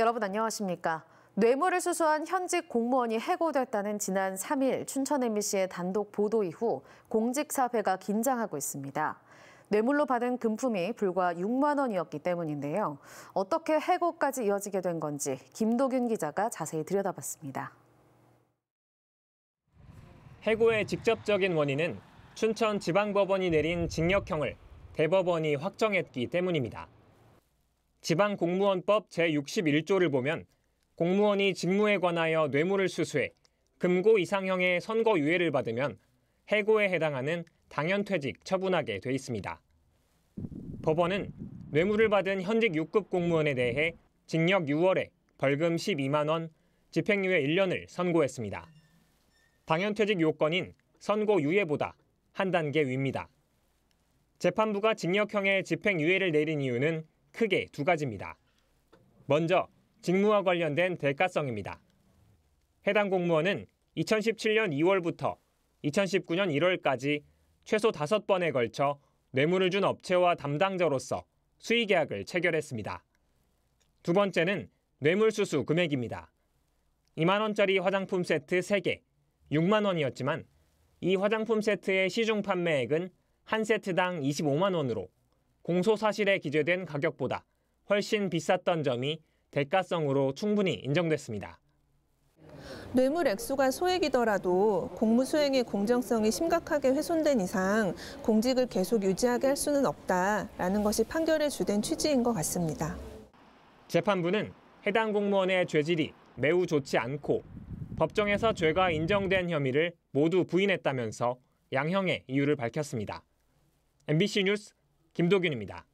여러분 안녕하십니까? 뇌물을 수수한 현직 공무원이 해고됐다는 지난 3일 춘천 MBC의 단독 보도 이후 공직 사회가 긴장하고 있습니다. 뇌물로 받은 금품이 불과 6만 원이었기 때문인데요. 어떻게 해고까지 이어지게 된 건지 김도균 기자가 자세히 들여다봤습니다. 해고의 직접적인 원인은 춘천 지방법원이 내린 징역형을 대법원이 확정했기 때문입니다. 지방공무원법 제61조를 보면 공무원이 직무에 관하여 뇌물을 수수해 금고 이상형의 선거 유예를 받으면 해고에 해당하는 당연퇴직 처분하게 돼 있습니다. 법원은 뇌물을 받은 현직 6급 공무원에 대해 징역 6월에 벌금 12만 원, 집행유예 1년을 선고했습니다. 당연퇴직 요건인 선고 유예보다 한 단계 위입니다. 재판부가 징역형의 집행유예를 내린 이유는 크게 두 가지입니다. 먼저 직무와 관련된 대가성입니다. 해당 공무원은 2017년 2월부터 2019년 1월까지 최소 5번에 걸쳐 뇌물을 준 업체와 담당자로서 수의계약을 체결했습니다. 두 번째는 뇌물수수 금액입니다. 2만원짜리 화장품 세트 3개, 6만원이었지만 이 화장품 세트의 시중 판매액은 한 세트당 25만원으로 공소 사실에 기재된 가격보다 훨씬 비쌌던 점이 대가성으로 충분히 인정됐습니다. 뇌물 액수가 소액이더라도 공무 수행의 공정성이 심각하게 훼손된 이상 공직을 계속 유지하게 할 수는 없다라는 것이 판결의 주된 취지인 것 같습니다. 재판부는 해당 공무원의 죄질이 매우 좋지 않고 법정에서 죄가 인정된 혐의를 모두 부인했다면서 양형의 이유를 밝혔습니다. MBC 뉴스 김도균입니다.